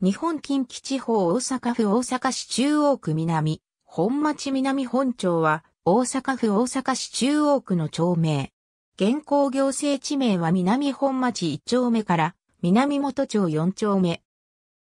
日本近畿地方大阪府大阪市中央区南、本町南本町は、大阪府大阪市中央区の町名。現行行政地名は南本町1丁目から南本町4丁目。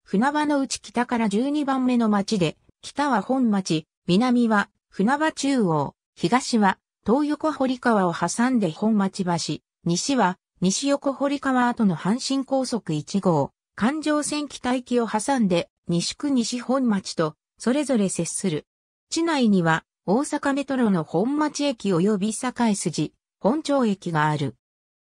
船場のうち北から12番目の町で、北は本町、南は船場中央、東は東横堀川を挟んで本町橋、西は西横堀川跡の阪神高速1号、環状線北行きを挟んで西区西本町とそれぞれ接する。地内には大阪メトロの本町駅及び堺筋、本町駅がある。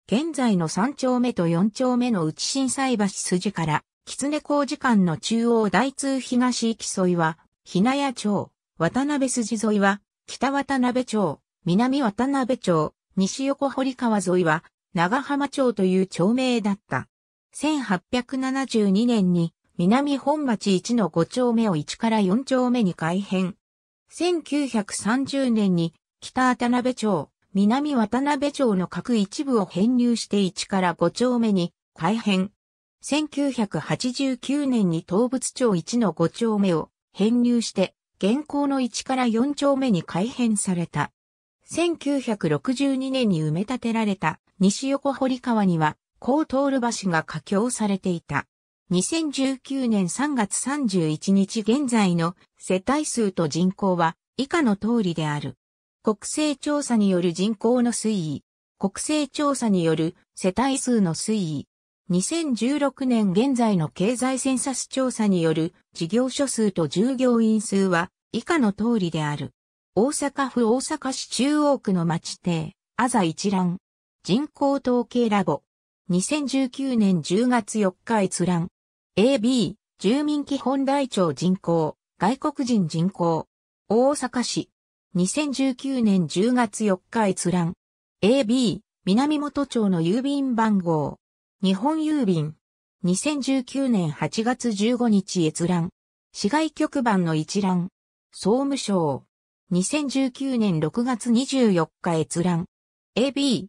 現在の3丁目と4丁目の内震災橋筋から、狐工事間の中央大通東行き沿いは、ひなや町、渡辺筋沿いは、北渡辺町、南渡辺町、西横堀川沿いは、長浜町という町名だった。1872年に南本町1の5丁目を1から4丁目に改編。1930年に北渡辺町、南渡辺町の各一部を編入して1から5丁目に改編。1989年に東仏町1の5丁目を編入して現行の1から4丁目に改編された。1962年に埋め立てられた西横堀川には高通る橋が架橋されていた。2019年3月31日現在の世帯数と人口は以下の通りである。国勢調査による人口の推移、国勢調査による世帯数の推移、2016年現在の経済センサス調査による事業所数と従業員数は以下の通りである。大阪府大阪市中央区の町邸、あざ一覧、人口統計ラボ。2019年10月4日閲覧。AB、住民基本台帳人口、外国人人口。大阪市。2019年10月4日閲覧。AB、南本町の郵便番号。日本郵便。2019年8月15日閲覧。市外局番の一覧。総務省。2019年6月24日閲覧。AB、